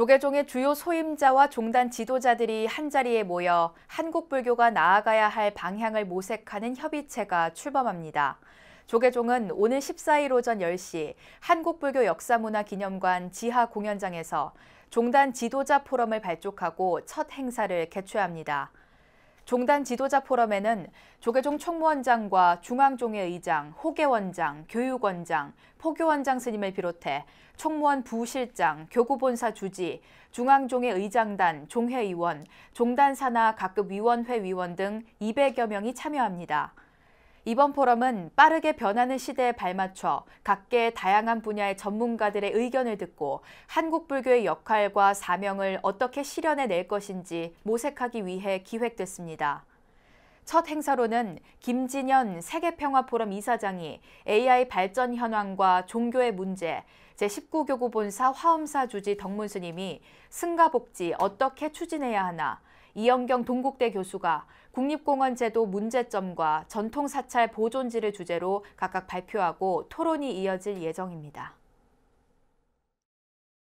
조계종의 주요 소임자와 종단 지도자들이 한자리에 모여 한국불교가 나아가야 할 방향을 모색하는 협의체가 출범합니다. 조계종은 오늘 14일 오전 10시 한국불교 역사문화기념관 지하 공연장에서 종단 지도자 포럼을 발족하고 첫 행사를 개최합니다. 종단 지도자 포럼에는 조계종 총무원장과 중앙종회 의장, 호계원장, 교육원장, 포교원장 스님을 비롯해 총무원 부실장, 교구본사 주지, 중앙종회 의장단, 종회의원, 종단 산하 각급 위원회 위원 등 200여 명이 참여합니다. 이번 포럼은 빠르게 변하는 시대에 발맞춰 각계 다양한 분야의 전문가들의 의견을 듣고 한국 불교의 역할과 사명을 어떻게 실현해 낼 것인지 모색하기 위해 기획됐습니다. 첫 행사로는 김진현 세계평화포럼 이사장이 AI 발전 현황과 종교의 문제, 제19교구본사 화엄사 주지 덕문스님이 승가복지 어떻게 추진해야 하나 이영경 동국대 교수가 국립공원 제도 문제점과 전통사찰 보존지를 주제로 각각 발표하고 토론이 이어질 예정입니다.